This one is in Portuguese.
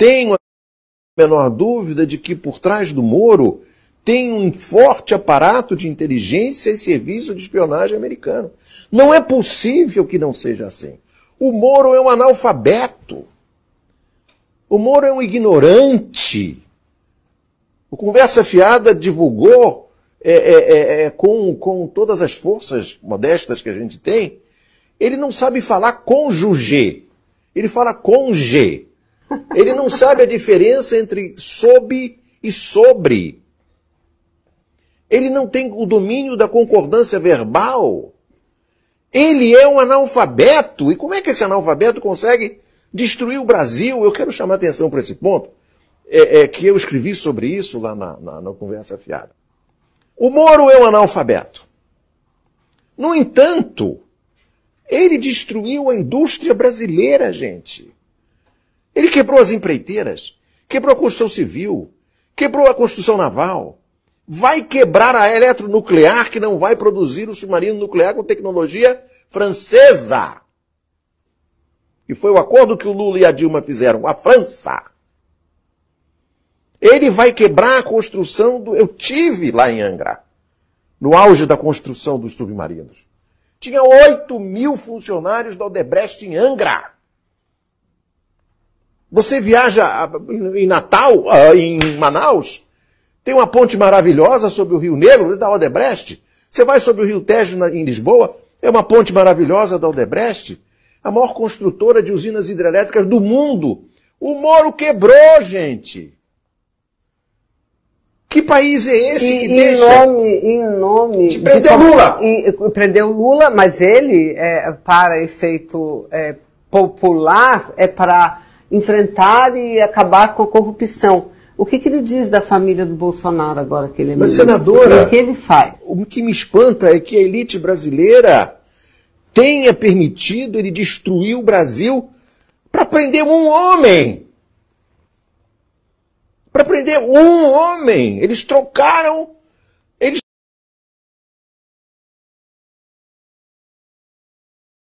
tenho a menor dúvida de que por trás do Moro tem um forte aparato de inteligência e serviço de espionagem americano. Não é possível que não seja assim. O Moro é um analfabeto. O Moro é um ignorante. O Conversa Fiada divulgou é, é, é, é com, com todas as forças modestas que a gente tem. Ele não sabe falar cônjuge. Ele fala conge. Ele não sabe a diferença entre sob e sobre. Ele não tem o domínio da concordância verbal. Ele é um analfabeto. E como é que esse analfabeto consegue destruir o Brasil? Eu quero chamar a atenção para esse ponto, é, é, que eu escrevi sobre isso lá na, na, na Conversa Fiada. O Moro é um analfabeto. No entanto, ele destruiu a indústria brasileira, gente. Ele quebrou as empreiteiras, quebrou a construção civil, quebrou a construção naval, vai quebrar a eletronuclear que não vai produzir o submarino nuclear com tecnologia francesa. E foi o acordo que o Lula e a Dilma fizeram, a França. Ele vai quebrar a construção do. Eu tive lá em Angra, no auge da construção dos submarinos. Tinha 8 mil funcionários da Odebrecht em Angra. Você viaja ah, em Natal, ah, em Manaus, tem uma ponte maravilhosa sobre o Rio Negro, é da Odebrecht. Você vai sobre o Rio Tejo, em Lisboa, é uma ponte maravilhosa da Odebrecht. A maior construtora de usinas hidrelétricas do mundo. O Moro quebrou, gente. Que país é esse e, que em deixa? Nome, em nome. De prender de, Lula! E, prendeu Lula, mas ele, é, para efeito é, popular, é para enfrentar e acabar com a corrupção. O que, que ele diz da família do Bolsonaro agora que ele é Mas, ministro? senadora, o que ele faz? O que me espanta é que a elite brasileira tenha permitido ele destruir o Brasil para prender um homem. Para prender um homem. Eles trocaram